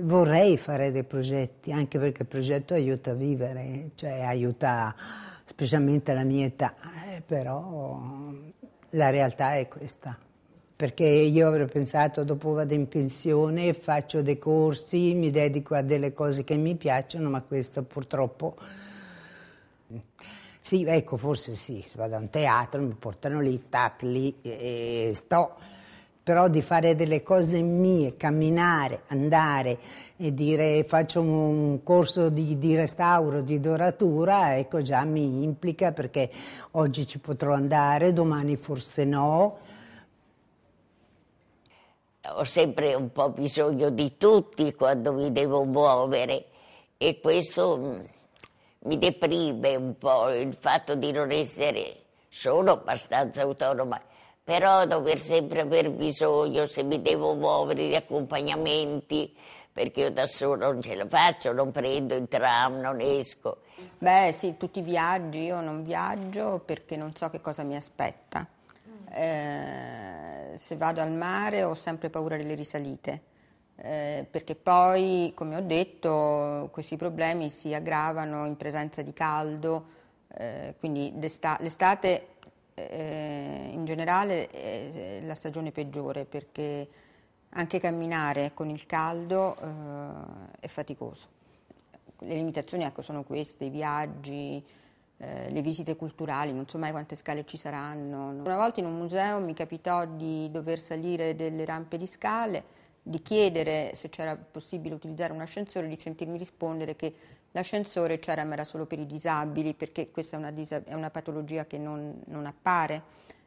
vorrei fare dei progetti, anche perché il progetto aiuta a vivere, cioè aiuta specialmente alla mia età, eh, però la realtà è questa. Perché io avrei pensato dopo vado in pensione, faccio dei corsi, mi dedico a delle cose che mi piacciono, ma questo purtroppo... Sì, ecco, forse sì, vado a un teatro, mi portano lì, tac, lì e sto però di fare delle cose mie, camminare, andare e dire faccio un corso di, di restauro, di doratura, ecco già mi implica perché oggi ci potrò andare, domani forse no. Ho sempre un po' bisogno di tutti quando mi devo muovere e questo mm, mi deprime un po' il fatto di non essere solo abbastanza autonoma però dover sempre aver bisogno, se mi devo muovere, di accompagnamenti, perché io da solo non ce la faccio, non prendo il tram, non esco. Beh sì, tutti i viaggi, io non viaggio perché non so che cosa mi aspetta. Eh, se vado al mare ho sempre paura delle risalite, eh, perché poi, come ho detto, questi problemi si aggravano in presenza di caldo, eh, quindi l'estate eh, in generale è eh, la stagione peggiore perché anche camminare con il caldo eh, è faticoso. Le limitazioni ecco, sono queste, i viaggi, eh, le visite culturali, non so mai quante scale ci saranno. Una volta in un museo mi capitò di dover salire delle rampe di scale di chiedere se c'era possibile utilizzare un ascensore, di sentirmi rispondere che l'ascensore c'era ma era solo per i disabili, perché questa è una, disab- è una patologia che non, non appare